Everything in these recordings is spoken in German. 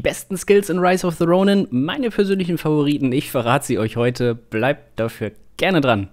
Die besten Skills in Rise of the Ronin, meine persönlichen Favoriten, ich verrate sie euch heute. Bleibt dafür gerne dran.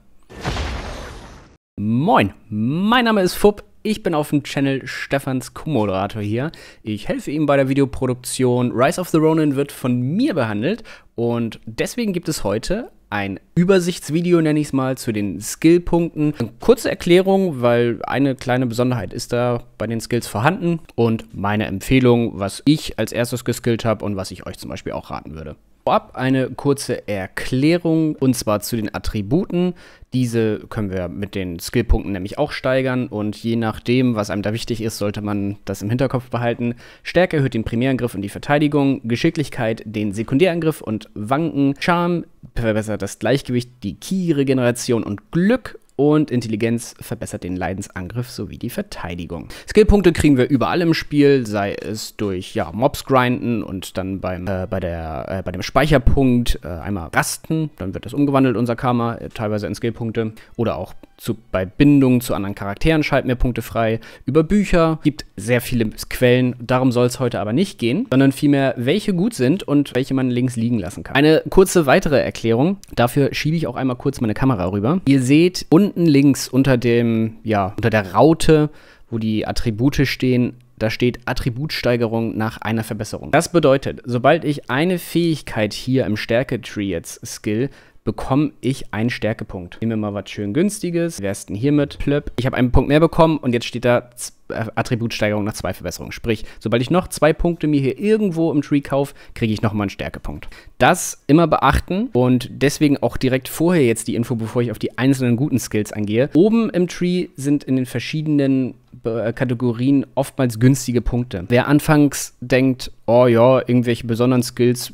Moin, mein Name ist Fub. Ich bin auf dem Channel Stefans Co-Moderator hier. Ich helfe ihm bei der Videoproduktion. Rise of the Ronin wird von mir behandelt und deswegen gibt es heute ein Übersichtsvideo, nenne ich es mal, zu den Skillpunkten. Eine kurze Erklärung, weil eine kleine Besonderheit ist da bei den Skills vorhanden und meine Empfehlung, was ich als erstes geskillt habe und was ich euch zum Beispiel auch raten würde. Vorab eine kurze Erklärung und zwar zu den Attributen. Diese können wir mit den Skillpunkten nämlich auch steigern und je nachdem, was einem da wichtig ist, sollte man das im Hinterkopf behalten. Stärke erhöht den Primärangriff und die Verteidigung, Geschicklichkeit den Sekundärangriff und Wanken, Charme verbessert das Gleichgewicht, die Ki-Regeneration und Glück und Intelligenz verbessert den Leidensangriff sowie die Verteidigung. Skillpunkte kriegen wir überall im Spiel, sei es durch ja, Mobs grinden und dann beim, äh, bei, der, äh, bei dem Speicherpunkt äh, einmal rasten, dann wird das umgewandelt, unser Karma, äh, teilweise in Skillpunkte oder auch zu, bei Bindungen zu anderen Charakteren schalten mir Punkte frei. Über Bücher gibt sehr viele Quellen. Darum soll es heute aber nicht gehen, sondern vielmehr, welche gut sind und welche man links liegen lassen kann. Eine kurze weitere Erklärung. Dafür schiebe ich auch einmal kurz meine Kamera rüber. Ihr seht unten links unter dem, ja, unter der Raute, wo die Attribute stehen, da steht Attributsteigerung nach einer Verbesserung. Das bedeutet, sobald ich eine Fähigkeit hier im Stärke-Tree jetzt skill bekomme ich einen Stärkepunkt. Nehmen wir mal was schön günstiges. Wer ist denn hiermit? Plöpp. Ich habe einen Punkt mehr bekommen und jetzt steht da äh, Attributsteigerung nach zwei Verbesserungen. Sprich, sobald ich noch zwei Punkte mir hier irgendwo im Tree kaufe, kriege ich nochmal einen Stärkepunkt. Das immer beachten und deswegen auch direkt vorher jetzt die Info, bevor ich auf die einzelnen guten Skills angehe. Oben im Tree sind in den verschiedenen äh, Kategorien oftmals günstige Punkte. Wer anfangs denkt, oh ja, irgendwelche besonderen Skills,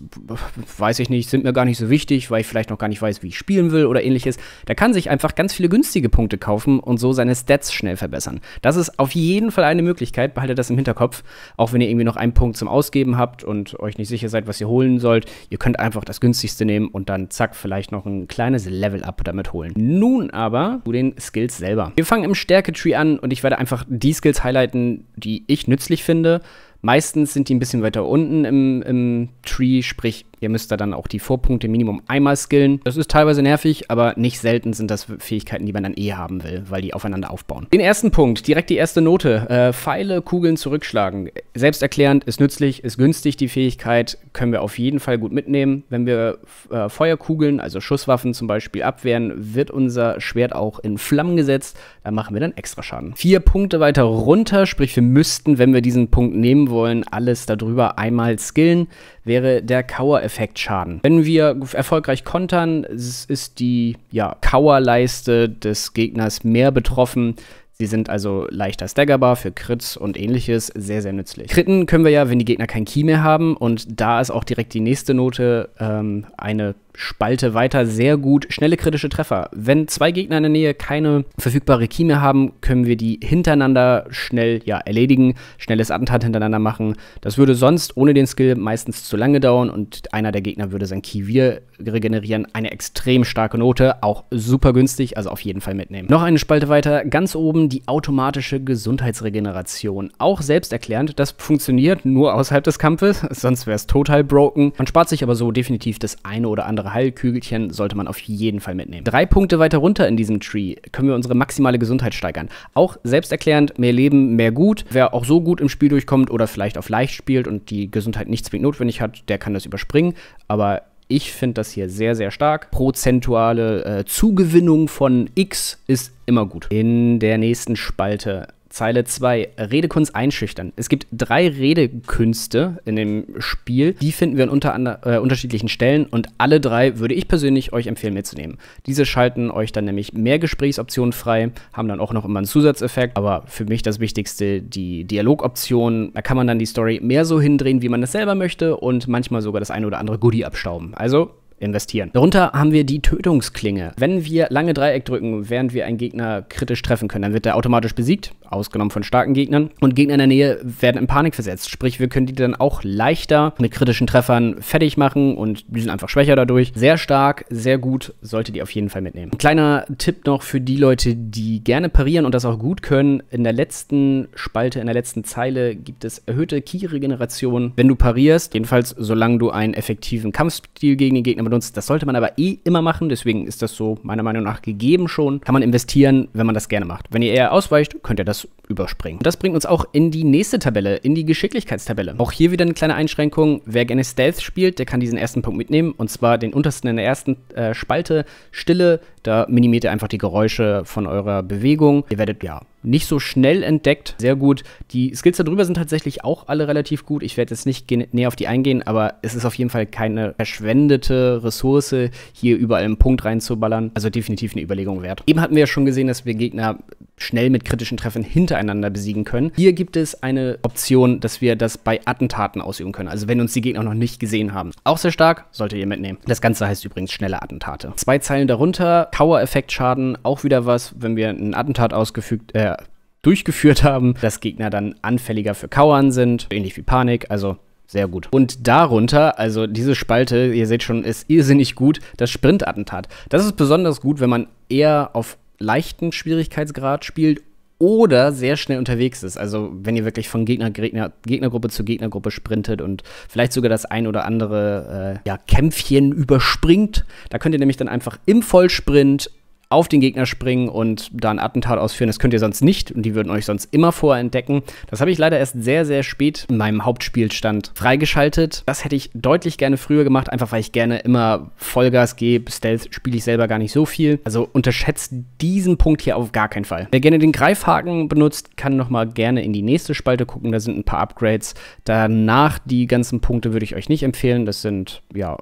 weiß ich nicht, sind mir gar nicht so wichtig, weil ich vielleicht noch gar nicht weiß, wie ich spielen will oder ähnliches. Da kann sich einfach ganz viele günstige Punkte kaufen und so seine Stats schnell verbessern. Das ist auf jeden Fall eine Möglichkeit, behaltet das im Hinterkopf. Auch wenn ihr irgendwie noch einen Punkt zum Ausgeben habt und euch nicht sicher seid, was ihr holen sollt, ihr könnt einfach das günstigste nehmen und dann zack, vielleicht noch ein kleines Level-Up damit holen. Nun aber zu den Skills selber. Wir fangen im Stärke-Tree an und ich werde einfach die Skills highlighten, die ich nützlich finde Meistens sind die ein bisschen weiter unten im, im Tree, sprich hier müsst ihr dann auch die Vorpunkte Minimum einmal skillen. Das ist teilweise nervig, aber nicht selten sind das Fähigkeiten, die man dann eh haben will, weil die aufeinander aufbauen. Den ersten Punkt, direkt die erste Note. Äh, Pfeile, Kugeln zurückschlagen. Selbsterklärend, ist nützlich, ist günstig. Die Fähigkeit können wir auf jeden Fall gut mitnehmen. Wenn wir äh, Feuerkugeln, also Schusswaffen zum Beispiel, abwehren, wird unser Schwert auch in Flammen gesetzt. Da machen wir dann extra Schaden. Vier Punkte weiter runter, sprich wir müssten, wenn wir diesen Punkt nehmen wollen, alles darüber einmal skillen. Wäre der Kauer-Effekt Effekt Schaden. Wenn wir erfolgreich kontern, ist die ja, Kauerleiste des Gegners mehr betroffen. Sie sind also leichter staggerbar für Crits und ähnliches, sehr, sehr nützlich. Kritten können wir ja, wenn die Gegner kein Key mehr haben und da ist auch direkt die nächste Note ähm, eine Spalte weiter sehr gut schnelle kritische Treffer. Wenn zwei Gegner in der Nähe keine verfügbare Key mehr haben, können wir die hintereinander schnell ja, erledigen, schnelles Attentat hintereinander machen. Das würde sonst ohne den Skill meistens zu lange dauern und einer der Gegner würde sein Key wieder regenerieren. Eine extrem starke Note, auch super günstig, also auf jeden Fall mitnehmen. Noch eine Spalte weiter, ganz oben die automatische Gesundheitsregeneration. Auch selbsterklärend, das funktioniert nur außerhalb des Kampfes, sonst wäre es total broken. Man spart sich aber so definitiv das eine oder andere andere Heilkügelchen sollte man auf jeden Fall mitnehmen. Drei Punkte weiter runter in diesem Tree können wir unsere maximale Gesundheit steigern. Auch selbsterklärend, mehr Leben, mehr Gut. Wer auch so gut im Spiel durchkommt oder vielleicht auf leicht spielt und die Gesundheit nicht zwingend notwendig hat, der kann das überspringen. Aber ich finde das hier sehr, sehr stark. Prozentuale äh, Zugewinnung von X ist immer gut. In der nächsten Spalte Zeile 2, Redekunst einschüchtern. Es gibt drei Redekünste in dem Spiel. Die finden wir an unter äh, unterschiedlichen Stellen und alle drei würde ich persönlich euch empfehlen mitzunehmen. Diese schalten euch dann nämlich mehr Gesprächsoptionen frei, haben dann auch noch immer einen Zusatzeffekt, aber für mich das Wichtigste, die Dialogoptionen. Da kann man dann die Story mehr so hindrehen, wie man das selber möchte und manchmal sogar das eine oder andere Goodie abstauben. Also investieren. Darunter haben wir die Tötungsklinge. Wenn wir lange Dreieck drücken, während wir einen Gegner kritisch treffen können, dann wird er automatisch besiegt, ausgenommen von starken Gegnern. Und Gegner in der Nähe werden in Panik versetzt. Sprich, wir können die dann auch leichter mit kritischen Treffern fertig machen und die sind einfach schwächer dadurch. Sehr stark, sehr gut, solltet ihr auf jeden Fall mitnehmen. Ein kleiner Tipp noch für die Leute, die gerne parieren und das auch gut können. In der letzten Spalte, in der letzten Zeile gibt es erhöhte Ki-Regeneration, wenn du parierst. Jedenfalls, solange du einen effektiven Kampfstil gegen den Gegner benutzt benutzt. Das sollte man aber eh immer machen, deswegen ist das so meiner Meinung nach gegeben schon. Kann man investieren, wenn man das gerne macht. Wenn ihr eher ausweicht, könnt ihr das überspringen. Und das bringt uns auch in die nächste Tabelle, in die Geschicklichkeitstabelle. Auch hier wieder eine kleine Einschränkung. Wer gerne Stealth spielt, der kann diesen ersten Punkt mitnehmen und zwar den untersten in der ersten äh, Spalte Stille. Da minimiert ihr einfach die Geräusche von eurer Bewegung. Ihr werdet ja nicht so schnell entdeckt. Sehr gut. Die Skills darüber sind tatsächlich auch alle relativ gut. Ich werde jetzt nicht näher auf die eingehen, aber es ist auf jeden Fall keine verschwendete Ressource, hier überall einen Punkt reinzuballern. Also definitiv eine Überlegung wert. Eben hatten wir ja schon gesehen, dass wir Gegner schnell mit kritischen Treffen hintereinander besiegen können. Hier gibt es eine Option, dass wir das bei Attentaten ausüben können, also wenn uns die Gegner noch nicht gesehen haben. Auch sehr stark, solltet ihr mitnehmen. Das Ganze heißt übrigens schnelle Attentate. Zwei Zeilen darunter, Kauer-Effekt-Schaden, auch wieder was, wenn wir ein Attentat ausgefügt, äh, durchgeführt haben, dass Gegner dann anfälliger für Kauern sind, ähnlich wie Panik, also sehr gut. Und darunter, also diese Spalte, ihr seht schon, ist irrsinnig gut, das Sprintattentat. Das ist besonders gut, wenn man eher auf leichten Schwierigkeitsgrad spielt oder sehr schnell unterwegs ist. Also wenn ihr wirklich von Gegner, Gegner, Gegnergruppe zu Gegnergruppe sprintet und vielleicht sogar das ein oder andere äh, ja, Kämpfchen überspringt, da könnt ihr nämlich dann einfach im Vollsprint auf den Gegner springen und da ein Attentat ausführen. Das könnt ihr sonst nicht und die würden euch sonst immer vorentdecken. Das habe ich leider erst sehr, sehr spät in meinem Hauptspielstand freigeschaltet. Das hätte ich deutlich gerne früher gemacht, einfach weil ich gerne immer Vollgas gebe. Stealth spiele ich selber gar nicht so viel. Also unterschätzt diesen Punkt hier auf gar keinen Fall. Wer gerne den Greifhaken benutzt, kann nochmal gerne in die nächste Spalte gucken. Da sind ein paar Upgrades. Danach die ganzen Punkte würde ich euch nicht empfehlen. Das sind ja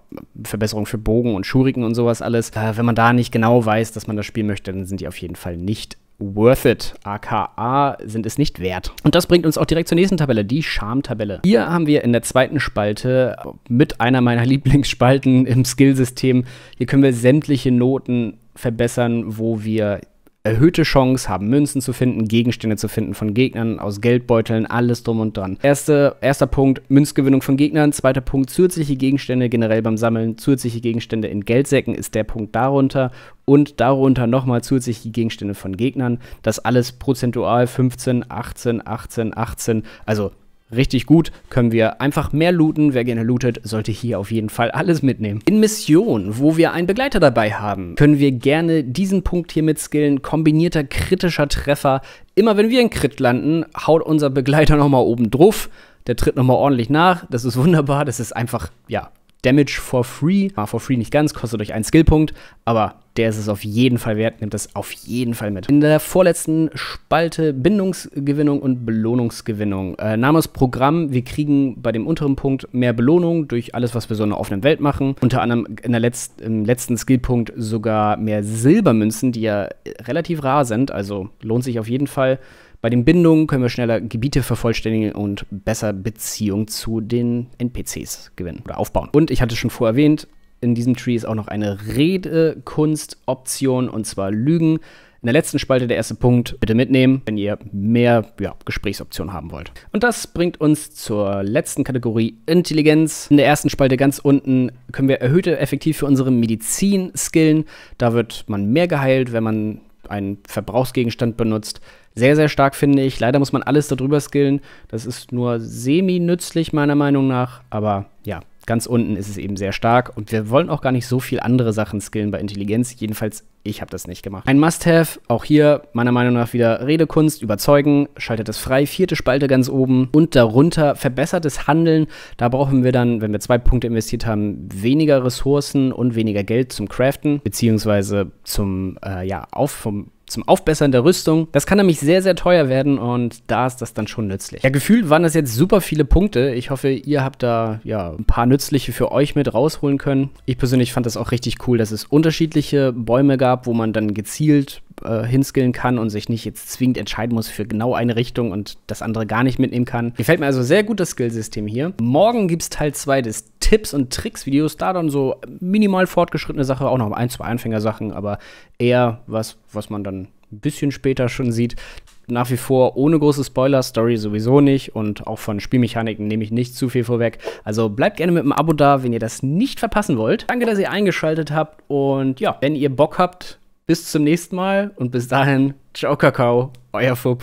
Verbesserungen für Bogen und Schuriken und sowas alles. Äh, wenn man da nicht genau weiß, dass man das das Spiel möchte, dann sind die auf jeden Fall nicht worth it, aka sind es nicht wert. Und das bringt uns auch direkt zur nächsten Tabelle, die Charm-Tabelle. Hier haben wir in der zweiten Spalte mit einer meiner Lieblingsspalten im Skillsystem, hier können wir sämtliche Noten verbessern, wo wir erhöhte Chance haben, Münzen zu finden, Gegenstände zu finden von Gegnern aus Geldbeuteln, alles drum und dran. Erste, erster Punkt, Münzgewinnung von Gegnern. Zweiter Punkt, zusätzliche Gegenstände generell beim Sammeln. Zusätzliche Gegenstände in Geldsäcken ist der Punkt darunter. Und darunter nochmal zusätzliche Gegenstände von Gegnern. Das alles prozentual 15, 18, 18, 18. Also richtig gut, können wir einfach mehr looten. Wer gerne lootet, sollte hier auf jeden Fall alles mitnehmen. In Mission, wo wir einen Begleiter dabei haben, können wir gerne diesen Punkt hier mit skillen. Kombinierter kritischer Treffer. Immer wenn wir einen Crit landen, haut unser Begleiter nochmal oben drauf. Der tritt nochmal ordentlich nach. Das ist wunderbar. Das ist einfach, ja, Damage for free. War ah, for free nicht ganz, kostet euch einen Skillpunkt, aber der ist es auf jeden Fall wert, nimmt es auf jeden Fall mit. In der vorletzten Spalte Bindungsgewinnung und Belohnungsgewinnung. Äh, Name ist Programm, wir kriegen bei dem unteren Punkt mehr Belohnung durch alles, was wir so in der offenen Welt machen. Unter anderem in der Letz im letzten Skillpunkt sogar mehr Silbermünzen, die ja relativ rar sind, also lohnt sich auf jeden Fall bei den Bindungen können wir schneller Gebiete vervollständigen und besser Beziehung zu den NPCs gewinnen oder aufbauen. Und ich hatte schon vorher erwähnt, in diesem Tree ist auch noch eine Redekunstoption und zwar Lügen. In der letzten Spalte der erste Punkt bitte mitnehmen, wenn ihr mehr ja, Gesprächsoptionen haben wollt. Und das bringt uns zur letzten Kategorie Intelligenz. In der ersten Spalte ganz unten können wir erhöhte effektiv für unsere Medizin skillen. Da wird man mehr geheilt, wenn man einen Verbrauchsgegenstand benutzt sehr, sehr stark, finde ich. Leider muss man alles darüber skillen. Das ist nur semi-nützlich, meiner Meinung nach. Aber ja, ganz unten ist es eben sehr stark. Und wir wollen auch gar nicht so viel andere Sachen skillen bei Intelligenz. Jedenfalls, ich habe das nicht gemacht. Ein Must-Have, auch hier meiner Meinung nach wieder Redekunst, überzeugen, schaltet das frei, vierte Spalte ganz oben und darunter verbessertes Handeln. Da brauchen wir dann, wenn wir zwei Punkte investiert haben, weniger Ressourcen und weniger Geld zum Craften, beziehungsweise zum, äh, ja, auf vom zum Aufbessern der Rüstung. Das kann nämlich sehr, sehr teuer werden und da ist das dann schon nützlich. Ja, gefühlt waren das jetzt super viele Punkte. Ich hoffe, ihr habt da ja ein paar nützliche für euch mit rausholen können. Ich persönlich fand das auch richtig cool, dass es unterschiedliche Bäume gab, wo man dann gezielt äh, hinskillen kann und sich nicht jetzt zwingend entscheiden muss für genau eine Richtung und das andere gar nicht mitnehmen kann. Gefällt mir also sehr gut das Skillsystem hier. Morgen gibt es Teil 2 des Tipps und Tricks Videos, da dann so minimal fortgeschrittene Sache, auch noch ein, zwei Anfängersachen, aber eher was, was man dann ein bisschen später schon sieht. Nach wie vor ohne große Spoiler, Story sowieso nicht und auch von Spielmechaniken nehme ich nicht zu viel vorweg. Also bleibt gerne mit einem Abo da, wenn ihr das nicht verpassen wollt. Danke, dass ihr eingeschaltet habt und ja, wenn ihr Bock habt, bis zum nächsten Mal und bis dahin, ciao Kakao, euer Fub.